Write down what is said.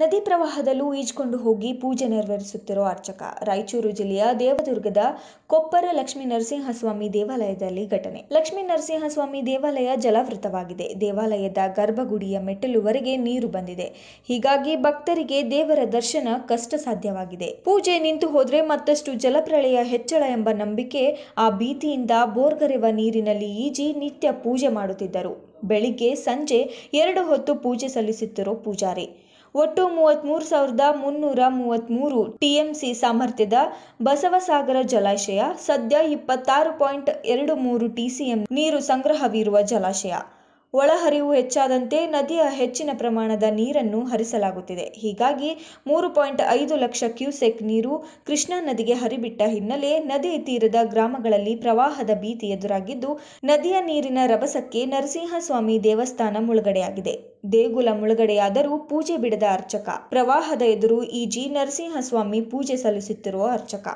ನದಿ ಪ್ರವಾಹದಲ್ಲೂ ಈಜಿಕೊಂಡು ಹೋಗಿ ಪೂಜೆ ನೆರವೇರಿಸುತ್ತಿರೋ ಅರ್ಚಕ ರಾಯಚೂರು ಜಿಲ್ಲೆಯ ದೇವದುರ್ಗದ ಕೊಪ್ಪರ ಲಕ್ಷ್ಮೀ ನರಸಿಂಹಸ್ವಾಮಿ ದೇವಾಲಯದಲ್ಲಿ ಘಟನೆ ಲಕ್ಷ್ಮೀ ನರಸಿಂಹಸ್ವಾಮಿ ದೇವಾಲಯ ಜಲಾವೃತವಾಗಿದೆ ದೇವಾಲಯದ ಗರ್ಭಗುಡಿಯ ಮೆಟ್ಟಿಲುವರೆಗೆ ನೀರು ಬಂದಿದೆ ಹೀಗಾಗಿ ಭಕ್ತರಿಗೆ ದೇವರ ದರ್ಶನ ಕಷ್ಟ ಸಾಧ್ಯವಾಗಿದೆ ಪೂಜೆ ನಿಂತು ಹೋದ್ರೆ ಮತ್ತಷ್ಟು ಜಲಪ್ರಳಯ ಹೆಚ್ಚಳ ಎಂಬ ನಂಬಿಕೆ ಆ ಭೀತಿಯಿಂದ ಬೋರ್ಗರೆವ ನೀರಿನಲ್ಲಿ ಈಜಿ ನಿತ್ಯ ಪೂಜೆ ಮಾಡುತ್ತಿದ್ದರು ಬೆಳಿಗ್ಗೆ ಸಂಜೆ ಎರಡು ಹೊತ್ತು ಪೂಜೆ ಸಲ್ಲಿಸುತ್ತಿರೋ ಪೂಜಾರಿ ಒಟ್ಟು ಮೂವತ್ತ್ಮೂರು ಸಾವಿರದ ಮುನ್ನೂರ ಮೂವತ್ತ್ಮೂರು ಟಿಎಂಸಿ ಸಾಮರ್ಥ್ಯದ ಬಸವಸಾಗರ ಜಲಾಶಯ ಸದ್ಯ ಇಪ್ಪತ್ತಾರು ಪಾಯಿಂಟ್ ಎರಡು ಮೂರು ಟಿಸಿಎಂ ನೀರು ಸಂಗ್ರಹವಿರುವ ಜಲಾಶಯ ಒಳಹರಿವು ಹೆಚ್ಚಾದಂತೆ ನದಿಯ ಹೆಚ್ಚಿನ ಪ್ರಮಾಣದ ನೀರನ್ನು ಹರಿಸಲಾಗುತ್ತಿದೆ. ಹೀಗಾಗಿ ಮೂರು ಪಾಯಿಂಟ್ ಐದು ಲಕ್ಷ ಕ್ಯೂಸೆಕ್ ನೀರು ಕೃಷ್ಣಾ ನದಿಗೆ ಹರಿಬಿಟ್ಟ ಹಿನ್ನೆಲೆ ನದಿ ತೀರದ ಗ್ರಾಮಗಳಲ್ಲಿ ಪ್ರವಾಹದ ಭೀತಿ ಎದುರಾಗಿದ್ದು, ನದಿಯ ನೀರಿನ ರಭಸಕ್ಕೆ ನರಸಿಂಹಸ್ವಾಮಿ ದೇವಸ್ಥಾನ ಮುಳುಗಡೆಯಾಗಿದೆ. ದೇಗುಲ ಮುಳುಗಡೆಯಾದರೂ ಪೂಜೆ ಬಿಡದ ಅರ್ಚಕ, ಪ್ರವಾಹದ ಎದುರು ಈಜಿ ನರಸಿಂಹಸ್ವಾಮಿ ಪೂಜೆ ಸಲ್ಲಿಸುತ್ತಿರುವ ಅರ್ಚಕ.